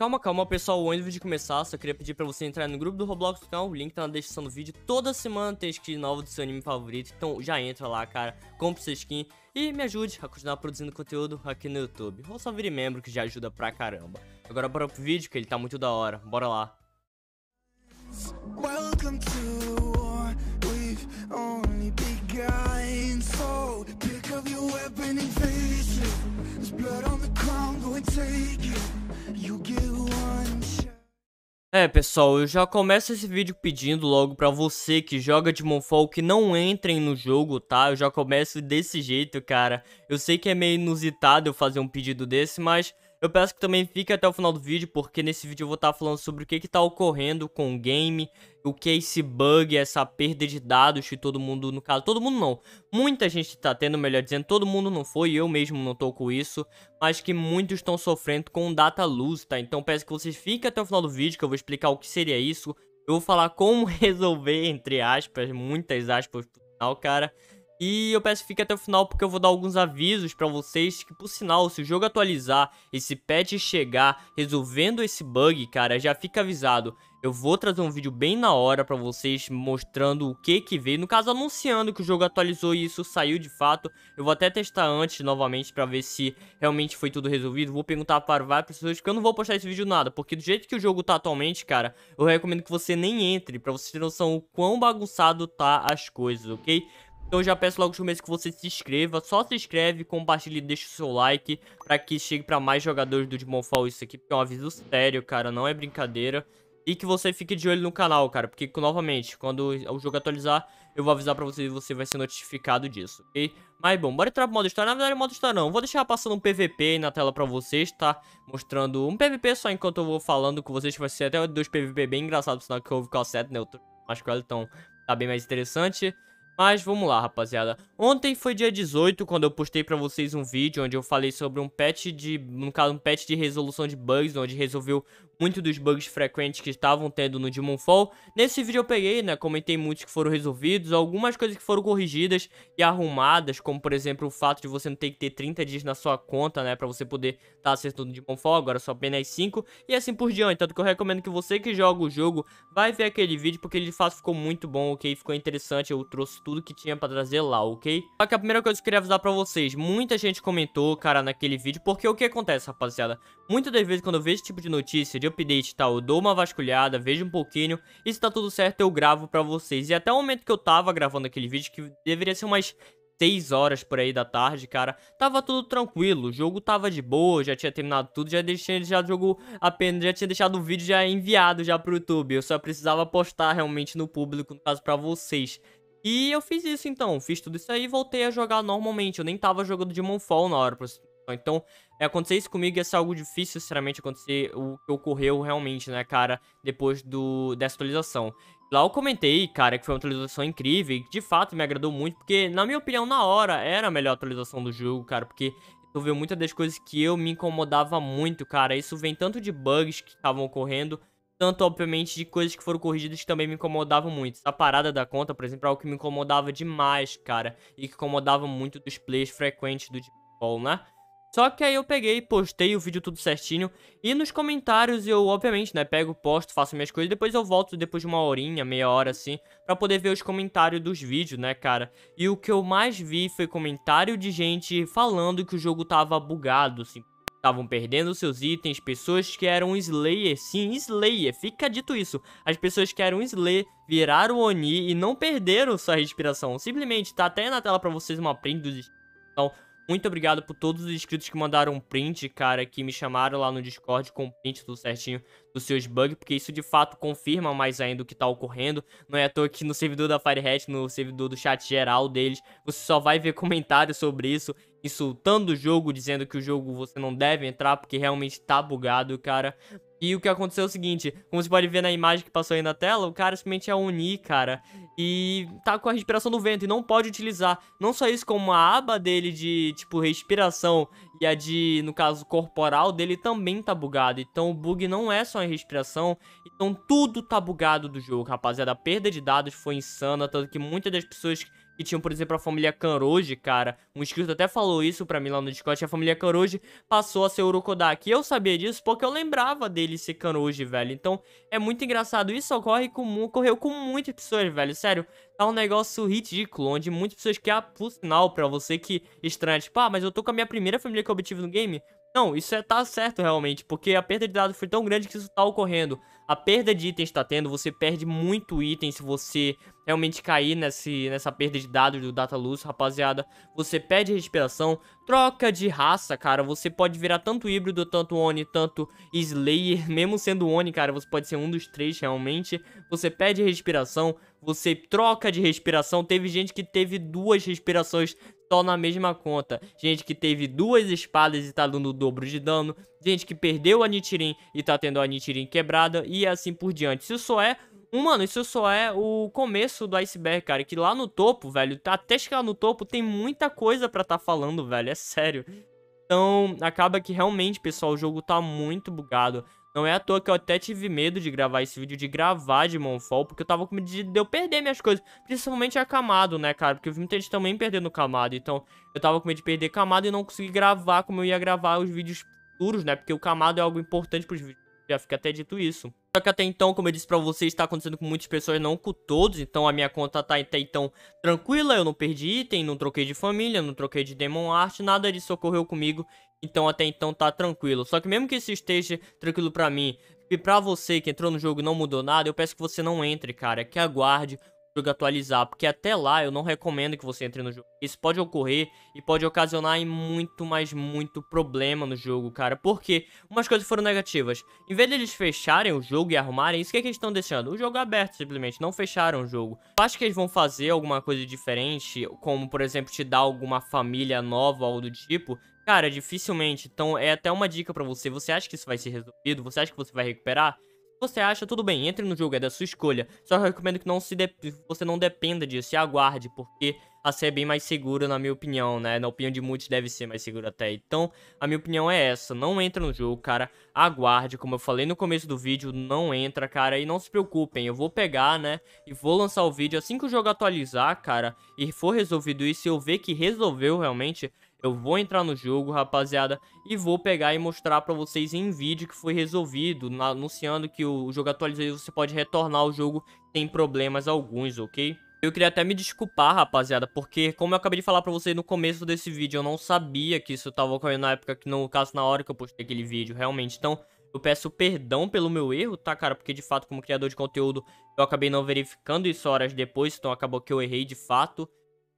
Calma, calma, pessoal, antes de começar, só queria pedir pra você entrar no grupo do Roblox do canal, o link tá na descrição do vídeo. Toda semana tem skin nova do seu anime favorito, então já entra lá, cara, compre sua skin e me ajude a continuar produzindo conteúdo aqui no YouTube. Ou só vire membro, que já ajuda pra caramba. Agora bora pro vídeo, que ele tá muito da hora, bora lá. Welcome to war, we've only begun, so pick up your weapon and face it. There's blood on the ground, go and take it. É, pessoal, eu já começo esse vídeo pedindo logo pra você que joga de Fall que não entrem no jogo, tá? Eu já começo desse jeito, cara. Eu sei que é meio inusitado eu fazer um pedido desse, mas eu peço que também fique até o final do vídeo, porque nesse vídeo eu vou estar tá falando sobre o que está ocorrendo com o game, o que é esse bug, essa perda de dados que todo mundo, no caso, todo mundo não, muita gente está tendo, melhor dizendo, todo mundo não foi, eu mesmo não estou com isso, mas que muitos estão sofrendo com data luz, tá? Então peço que vocês fiquem até o final do vídeo, que eu vou explicar o que seria isso, eu vou falar como resolver, entre aspas, muitas aspas, pro final, cara... E eu peço que fique até o final porque eu vou dar alguns avisos para vocês que, por sinal, se o jogo atualizar, esse patch chegar resolvendo esse bug, cara, já fica avisado. Eu vou trazer um vídeo bem na hora para vocês mostrando o que que veio, no caso anunciando que o jogo atualizou e isso saiu de fato. Eu vou até testar antes novamente para ver se realmente foi tudo resolvido. Vou perguntar para várias pessoas porque eu não vou postar esse vídeo nada, porque do jeito que o jogo tá atualmente, cara, eu recomendo que você nem entre para vocês terem noção o quão bagunçado tá as coisas, ok? Então já peço logo de começo que você se inscreva, só se inscreve, compartilhe, deixa o seu like para que chegue para mais jogadores do Digimon Fall isso aqui, porque é um aviso sério, cara, não é brincadeira. E que você fique de olho no canal, cara, porque novamente, quando o jogo atualizar, eu vou avisar pra você e você vai ser notificado disso, ok? Mas bom, bora entrar pro modo história, na verdade modo história não, vou deixar passando um PVP aí na tela pra vocês, tá? Mostrando um PVP só enquanto eu vou falando com vocês, vai ser até dois PVP bem engraçados, senão que eu vou ficar certo, né? Eu tô... acho que ela, então tá bem mais interessante. Mas vamos lá, rapaziada. Ontem foi dia 18, quando eu postei pra vocês um vídeo onde eu falei sobre um patch de... No caso, um patch de resolução de bugs, onde resolveu muito dos bugs frequentes que estavam tendo no Demon Fall. Nesse vídeo eu peguei, né, comentei muitos que foram resolvidos, algumas coisas que foram corrigidas e arrumadas, como por exemplo o fato de você não ter que ter 30 dias na sua conta, né, para você poder estar tá acertando o Demon Fall, agora só apenas 5 e assim por diante. Tanto que eu recomendo que você que joga o jogo vai ver aquele vídeo porque ele de fato ficou muito bom, OK? Ficou interessante, eu trouxe tudo que tinha para trazer lá, OK? Só que a primeira coisa que eu queria avisar para vocês, muita gente comentou, cara, naquele vídeo, porque o que acontece, rapaziada? Muitas das vezes quando eu vejo esse tipo de notícia, de update e tal, eu dou uma vasculhada, vejo um pouquinho, e se tá tudo certo eu gravo pra vocês. E até o momento que eu tava gravando aquele vídeo, que deveria ser umas 6 horas por aí da tarde, cara, tava tudo tranquilo, o jogo tava de boa, já tinha terminado tudo, já tinha deixado o jogo apenas, já tinha deixado o vídeo já enviado já pro YouTube, eu só precisava postar realmente no público, no caso pra vocês. E eu fiz isso então, fiz tudo isso aí e voltei a jogar normalmente, eu nem tava jogando Demon Fall na hora, pra então, então, é, acontecer isso comigo ia ser algo difícil, sinceramente, acontecer o que ocorreu realmente, né, cara, depois do, dessa atualização. Lá eu comentei, cara, que foi uma atualização incrível e que de fato me agradou muito, porque, na minha opinião, na hora era a melhor atualização do jogo, cara, porque vi muitas das coisas que eu me incomodava muito, cara. Isso vem tanto de bugs que estavam ocorrendo, tanto, obviamente, de coisas que foram corrigidas que também me incomodavam muito. Essa parada da conta, por exemplo, é algo que me incomodava demais, cara, e que incomodava muito dos plays frequentes do Ball, né? Só que aí eu peguei, postei o vídeo tudo certinho e nos comentários eu, obviamente, né, pego, posto, faço minhas coisas, depois eu volto depois de uma horinha, meia hora assim, para poder ver os comentários dos vídeos, né, cara? E o que eu mais vi foi comentário de gente falando que o jogo tava bugado, assim, estavam perdendo seus itens, pessoas que eram Slayer, sim, Slayer, fica dito isso. As pessoas que eram Slayer viraram Oni e não perderam sua respiração. Simplesmente, tá até na tela pra vocês uma print dos... Então, muito obrigado por todos os inscritos que mandaram um print, cara, que me chamaram lá no Discord com print tudo certinho dos seus bugs, porque isso de fato confirma mais ainda o que tá ocorrendo. Não é à toa que no servidor da Firehat, no servidor do chat geral deles, você só vai ver comentários sobre isso, insultando o jogo, dizendo que o jogo você não deve entrar porque realmente tá bugado, cara. E o que aconteceu é o seguinte, como você pode ver na imagem que passou aí na tela, o cara simplesmente ia é unir, cara, e tá com a respiração do vento e não pode utilizar não só isso, como a aba dele de, tipo, respiração e a de, no caso, corporal dele também tá bugado. Então o bug não é só em respiração, então tudo tá bugado do jogo, rapaziada. A perda de dados foi insana, tanto que muitas das pessoas que tinham, por exemplo, a família Kanroji, cara. Um inscrito até falou isso pra mim lá no Discord, a família Kanroji passou a ser Urukodaki Eu sabia disso porque eu lembrava dele ser Kanroji, velho. Então, é muito engraçado. Isso ocorre com, ocorreu com muitas pessoas, velho. Sério, tá um negócio ridículo, onde muitas pessoas querem por sinal pra você que estranha. Tipo, ah, mas eu tô com a minha primeira família que eu obtive no game. Não, isso é, tá certo realmente, porque a perda de dados foi tão grande que isso tá ocorrendo. A perda de itens tá tendo, você perde muito item se você realmente cair nesse, nessa perda de dados do Data Luz, rapaziada. Você perde respiração, troca de raça, cara, você pode virar tanto híbrido, tanto Oni, tanto Slayer, mesmo sendo Oni, cara, você pode ser um dos três realmente. Você perde respiração, você troca de respiração, teve gente que teve duas respirações só na mesma conta. Gente que teve duas espadas e tá dando o dobro de dano. Gente que perdeu a Nitirin e tá tendo a Nitirin quebrada e assim por diante. Isso só é... Mano, isso só é o começo do iceberg, cara. Que lá no topo, velho, até chegar no topo tem muita coisa pra tá falando, velho. É sério. Então, acaba que realmente, pessoal, o jogo tá muito bugado. Não é à toa que eu até tive medo de gravar esse vídeo, de gravar de Monfall, porque eu tava com medo de eu perder minhas coisas. Principalmente a camado, né, cara? Porque eu vi muita gente também perdendo camado, então eu tava com medo de perder camado e não conseguir gravar como eu ia gravar os vídeos futuros, né? Porque o camado é algo importante pros vídeos, já fica até dito isso. Só que até então, como eu disse pra vocês, está acontecendo com muitas pessoas, não com todos. Então a minha conta tá até então tranquila, eu não perdi item, não troquei de família, não troquei de Demon Art, nada disso ocorreu comigo. Então até então tá tranquilo. Só que mesmo que isso esteja tranquilo pra mim e pra você que entrou no jogo e não mudou nada, eu peço que você não entre, cara. Que aguarde o jogo atualizar, porque até lá eu não recomendo que você entre no jogo. Isso pode ocorrer e pode ocasionar muito, mas muito problema no jogo, cara. Porque umas coisas foram negativas. Em vez deles fecharem o jogo e arrumarem, isso que, é que eles estão deixando? O jogo aberto, simplesmente. Não fecharam o jogo. Eu acho que eles vão fazer alguma coisa diferente, como, por exemplo, te dar alguma família nova ou do tipo Cara, dificilmente. Então é até uma dica para você. Você acha que isso vai ser resolvido? Você acha que você vai recuperar? você acha, tudo bem, entre no jogo, é da sua escolha. Só recomendo que não se de... você não dependa disso e aguarde, porque a série é bem mais segura, na minha opinião, né? Na opinião de muitos, deve ser mais segura até. Então, a minha opinião é essa: não entra no jogo, cara. Aguarde, como eu falei no começo do vídeo, não entra, cara. E não se preocupem, eu vou pegar, né? E vou lançar o vídeo assim que o jogo atualizar, cara. E for resolvido isso, eu ver que resolveu realmente eu vou entrar no jogo, rapaziada, e vou pegar e mostrar pra vocês em vídeo que foi resolvido, anunciando que o jogo atualizou e você pode retornar ao jogo sem problemas alguns, ok? Eu queria até me desculpar, rapaziada, porque como eu acabei de falar pra vocês no começo desse vídeo, eu não sabia que isso tava ocorrendo na época, que no caso na hora que eu postei aquele vídeo, realmente. Então, eu peço perdão pelo meu erro, tá, cara? Porque de fato, como criador de conteúdo, eu acabei não verificando isso horas depois, então acabou que eu errei de fato.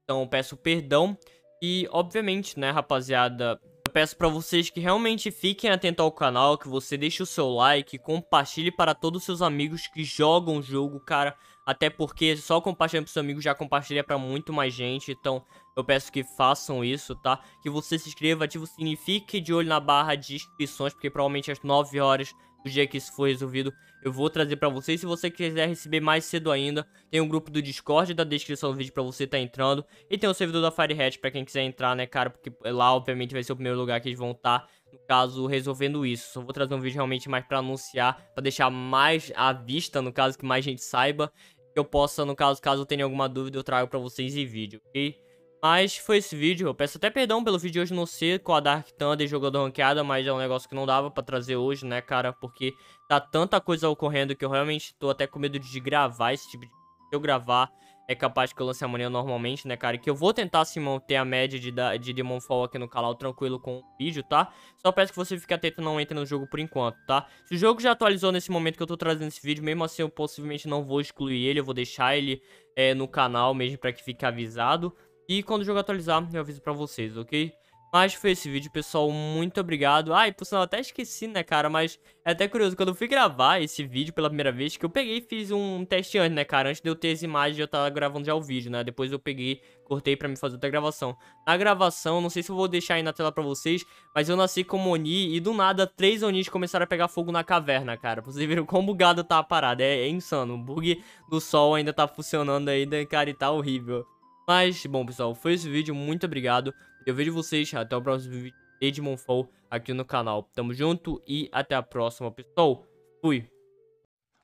Então, peço perdão. E, obviamente, né, rapaziada, eu peço para vocês que realmente fiquem atentos ao canal, que você deixe o seu like, compartilhe para todos os seus amigos que jogam o jogo, cara. Até porque só compartilhando pros seus amigos já compartilha para muito mais gente, então eu peço que façam isso, tá? Que você se inscreva, ative o sininho, fique de olho na barra de inscrições, porque provavelmente às 9 horas o dia que isso for resolvido, eu vou trazer para vocês. Se você quiser receber mais cedo ainda, tem um grupo do Discord da descrição do vídeo para você estar tá entrando. E tem o servidor da Firehat para quem quiser entrar, né, cara? Porque lá, obviamente, vai ser o primeiro lugar que eles vão estar, tá, no caso, resolvendo isso. Só vou trazer um vídeo realmente mais para anunciar, para deixar mais à vista, no caso, que mais gente saiba. Que eu possa, no caso, caso eu tenha alguma dúvida, eu trago para vocês em vídeo, ok? Mas foi esse vídeo, eu peço até perdão pelo vídeo hoje não ser com a Dark Thunder jogando ranqueada, mas é um negócio que não dava pra trazer hoje, né, cara? Porque tá tanta coisa ocorrendo que eu realmente tô até com medo de gravar esse tipo de... Se eu gravar, é capaz que eu lance amanhã normalmente, né, cara? E que eu vou tentar se manter a média de, de Demon Fall aqui no canal tranquilo com o vídeo, tá? Só peço que você fique atento e não entre no jogo por enquanto, tá? Se o jogo já atualizou nesse momento que eu tô trazendo esse vídeo, mesmo assim eu possivelmente não vou excluir ele, eu vou deixar ele é, no canal mesmo pra que fique avisado. E quando o jogo atualizar, eu aviso pra vocês, ok? Mas foi esse vídeo, pessoal. Muito obrigado. Ah, e por sinal, até esqueci, né, cara? Mas é até curioso, quando eu fui gravar esse vídeo pela primeira vez, que eu peguei e fiz um teste antes, né, cara? Antes de eu ter as imagens, eu tava gravando já o vídeo, né? Depois eu peguei, cortei pra me fazer outra gravação. Na gravação, não sei se eu vou deixar aí na tela pra vocês, mas eu nasci como Oni e do nada três Onis começaram a pegar fogo na caverna, cara. vocês viram quão bugada tá a parada. É, é insano. O bug do sol ainda tá funcionando ainda, cara, e tá horrível. Mas, bom, pessoal, foi esse vídeo. Muito obrigado. Eu vejo vocês até o próximo vídeo de Edmond Fall aqui no canal. Tamo junto e até a próxima, pessoal. Fui!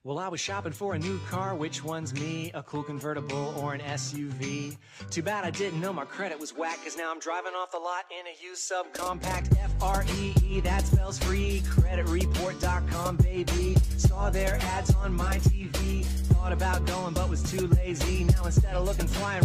Well, I was shopping for a new car, which one's me? A cool convertible or an SUV? Too bad I didn't know my credit was whack, cause now I'm driving off the lot in a used subcompact f r e -E, that spells free, creditreport.com, baby. Saw their ads on my TV, thought about going but was too lazy, now instead of looking flying